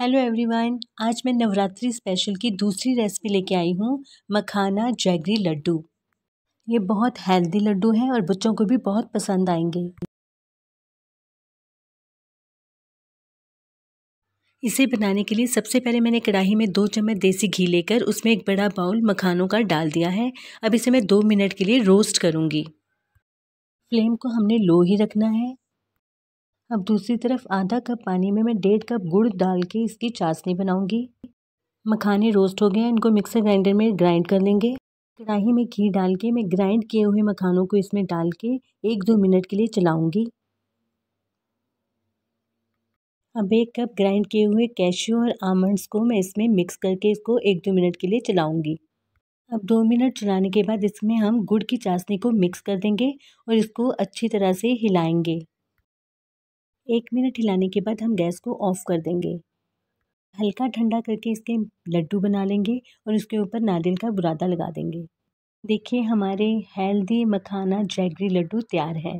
hello everyone आज मैं Navratri special की दूसरी रेसिपी लेके आई हूँ मखाना जैगरी लड्डू ये बहुत हेल्दी लड्डू हैं और बच्चों को भी बहुत पसंद आएंगे इसे बनाने के लिए सबसे पहले मैंने कढ़ाई में दो चम्मच देसी घी लेकर उसमें एक बड़ा बाउल मखानों का डाल दिया है अब इसे मैं दो मिनट के लिए रोस्ट करूँगी फ्लेम को हमने लो ही रखना है अब दूसरी तरफ आधा कप पानी में मैं डेढ़ कप गुड़ डाल के इसकी चाशनी बनाऊंगी मखाने रोस्ट हो गए हैं इनको मिक्सर ग्राइंडर में ग्राइंड कर लेंगे कढ़ाही में घी डाल के मैं ग्राइंड किए हुए मखानों को इसमें डाल के एक दो मिनट के लिए चलाऊँगी अब एक कप ग्राइंड किए हुए कैश्यू और आमंड्स को मैं इसमें मिक्स करके इसको एक दो मिनट के लिए चलाऊँगी अब दो मिनट चलाने के बाद इसमें हम गुड़ की चाशनी को मिक्स कर देंगे और इसको अच्छी तरह से हिलाएंगे एक मिनट हिलाने के बाद हम गैस को ऑफ़ कर देंगे हल्का ठंडा करके इसके लड्डू बना लेंगे और उसके ऊपर नारियल का बुरादा लगा देंगे देखिए हमारे हेल्दी मखाना जैगरी लड्डू तैयार है